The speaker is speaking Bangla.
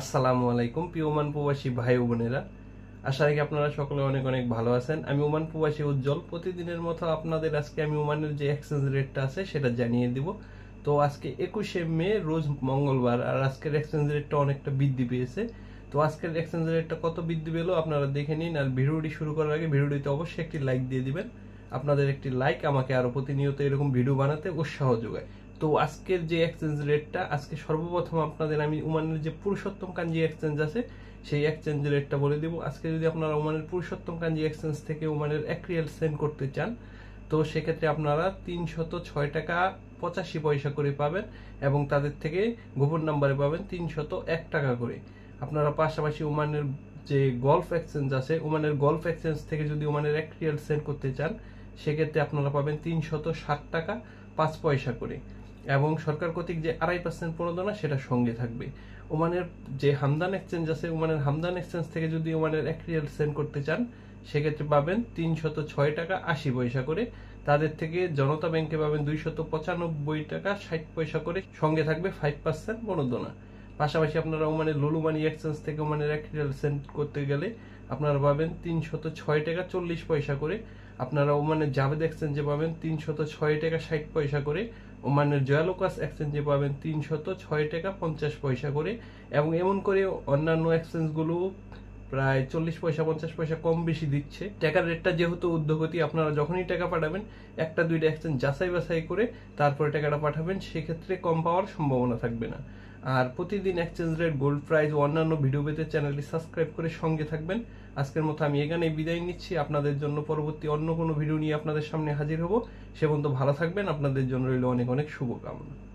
আসসালামু আলাইকুম প্রিয় ওমান প্রবাসী ভাই বোনেরা আশা রাখি আপনারা সকলে অনেক অনেক ভালো আছেন আমি ওমান প্রবাসী উজ্জ্বল প্রতিদিনের মতো আপনাদের আজকে আমি ওমানের যে এক্সচেঞ্জ রেটটা আছে সেটা জানিয়ে দিব তো আজকে একুশে মে রোজ মঙ্গলবার আর আজকের এক্সচেঞ্জ রেটটা অনেকটা বৃদ্ধি পেয়েছে তো আজকের এক্সচেঞ্জ রেটটা কত বৃদ্ধি পেলো আপনারা দেখে নিন আর ভিডিওটি শুরু করার আগে ভিডিওটিতে অবশ্যই একটি লাইক দিয়ে দিবেন আপনাদের একটি লাইক আমাকে আরও প্রতিনিয়ত এরকম ভিডিও বানাতে উৎসাহ যোগায় তো আজকের যে এক্সচেঞ্জ রেটটা আজকে সর্বপ্রথম আপনাদের আমি উমানের যে পুরুষোত্তম কাঞ্জি এক্সচেঞ্জ আছে সেই এক্সচেঞ্জ রেটটা বলে দেবো আজকে যদি আপনারা উমানের পুরুষোত্তম কাঞ্জি এক্সচেঞ্জ থেকে উমানের এক রিয়াল সেন্ড করতে চান তো সেক্ষেত্রে আপনারা তিনশত ছয় টাকা পঁচাশি পয়সা করে পাবেন এবং তাদের থেকে গোপন নাম্বারে পাবেন তিনশত এক টাকা করে আপনারা পাশাপাশি উমানের যে গল্ফ এক্সচেঞ্জ আছে উমানের গল্ফ এক্সচেঞ্জ থেকে যদি উমানের এক রিয়াল সেন্ড করতে চান সেক্ষেত্রে আপনারা পাবেন তিনশত ষাট টাকা পাঁচ পয়সা করে এবং সরকার কর্তৃক যে আড়াই পার্সেন্ট প্রণোদনা সেটা সঙ্গে থাকবে ওমানের যে হামদান এক্সচেঞ্জ আছে ওমানের হামদান এক্সচেঞ্জ থেকে যদি ওমানের এক রিয়াল সেন্ড করতে চান সেক্ষেত্রে পাবেন তিনশত ছয় টাকা আশি পয়সা করে তাদের থেকে জনতা ব্যাংকে পাবেন দুইশত পঁচানব্বই টাকা ষাট পয়সা করে সঙ্গে থাকবে ফাইভ পার্সেন্ট প্রণোদনা পাশাপাশি আপনারা ওমানের লুলু মানি এক্সচেঞ্জ থেকে ওমানের এক রিয়াল সেন্ড করতে গেলে আপনারা পাবেন তিনশত ছয় টাকা চল্লিশ পয়সা করে আপনারা ওমানের জাভেদ এক্সচেঞ্জে পাবেন তিনশত ছয় টাকা ষাট পয়সা করে ওমানের জয়ালোকাস এক্সচেঞ্জে পাবেন তিনশত ছয় টাকা পঞ্চাশ পয়সা করে এবং এমন করে অন্যান্য এক্সচেঞ্জগুলো প্রায় চল্লিশ পয়সা পঞ্চাশ পয়সা কম বেশি দিচ্ছে টাকার রেটটা যেহেতু উদ্যোগতি আপনারা যখনই টাকা পাঠাবেন একটা দুইটা একজন যাচাই বাছাই করে তারপরে টাকাটা পাঠাবেন সেক্ষেত্রে কম পাওয়ার সম্ভাবনা থাকবে না আর প্রতিদিন এক্সচেঞ্জ রেট গোল্ড প্রাইস ও অন্যান্য ভিডিও পেতে চ্যানেলটি সাবস্ক্রাইব করে সঙ্গে থাকবেন আজকের মতো আমি এখানেই বিদায় নিচ্ছি আপনাদের জন্য পরবর্তী অন্য কোনো ভিডিও নিয়ে আপনাদের সামনে হাজির হব সে পর্যন্ত ভালো থাকবেন আপনাদের জন্য রইল অনেক অনেক শুভকামনা